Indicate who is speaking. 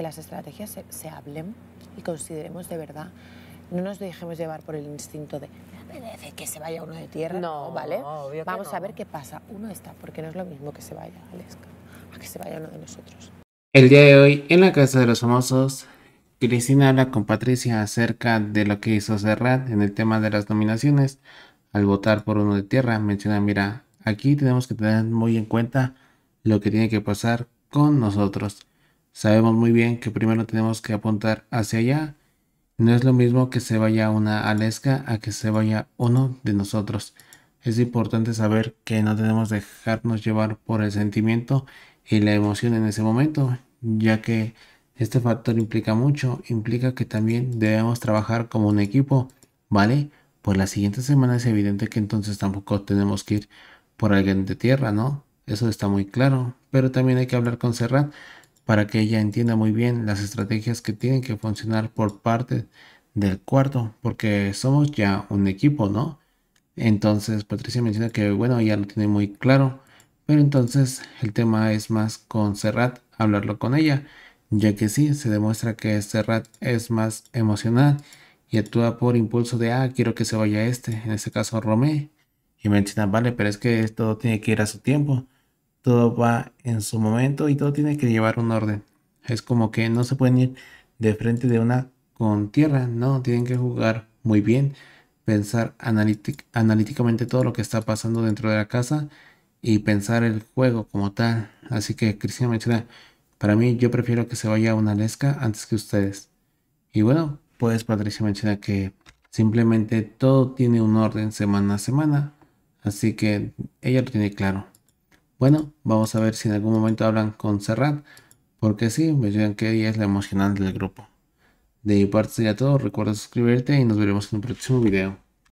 Speaker 1: que las estrategias se, hablen y consideremos de verdad no nos dejemos llevar por el instinto de que se vaya uno de tierra, no, ¿vale? Vamos a ver qué pasa. Uno está, porque no es lo mismo que se vaya, a que se vaya uno de nosotros. El día de hoy, en la Casa de los Famosos, Cristina habla con Patricia acerca de lo que hizo Serrat en el tema de las nominaciones. Al votar por uno de tierra, menciona, mira, aquí tenemos que tener muy en cuenta lo que tiene que pasar con nosotros. Sabemos muy bien que primero tenemos que apuntar hacia allá. No es lo mismo que se vaya una alesca a que se vaya uno de nosotros. Es importante saber que no que dejarnos llevar por el sentimiento y la emoción en ese momento, ya que este factor implica mucho, implica que también debemos trabajar como un equipo, ¿vale? Pues la siguiente semana es evidente que entonces tampoco tenemos que ir por alguien de tierra, ¿no? Eso está muy claro, pero también hay que hablar con Serrat para que ella entienda muy bien las estrategias que tienen que funcionar por parte del cuarto, porque somos ya un equipo, ¿no? Entonces Patricia menciona que bueno, ya lo tiene muy claro, pero entonces el tema es más con Serrat hablarlo con ella, ya que sí, se demuestra que Serrat es más emocional y actúa por impulso de, ah, quiero que se vaya este, en este caso Romé, y menciona, vale, pero es que todo tiene que ir a su tiempo todo va en su momento y todo tiene que llevar un orden. Es como que no se pueden ir de frente de una con tierra, no, tienen que jugar muy bien, pensar analíticamente todo lo que está pasando dentro de la casa y pensar el juego como tal. Así que Cristina menciona, para mí yo prefiero que se vaya una lesca antes que ustedes. Y bueno, pues Patricia menciona que simplemente todo tiene un orden semana a semana, así que ella lo tiene claro. Bueno, vamos a ver si en algún momento hablan con Serrat, porque sí, dicen que ella es la emocional del grupo. De mi parte sería todo, recuerda suscribirte y nos veremos en un próximo video.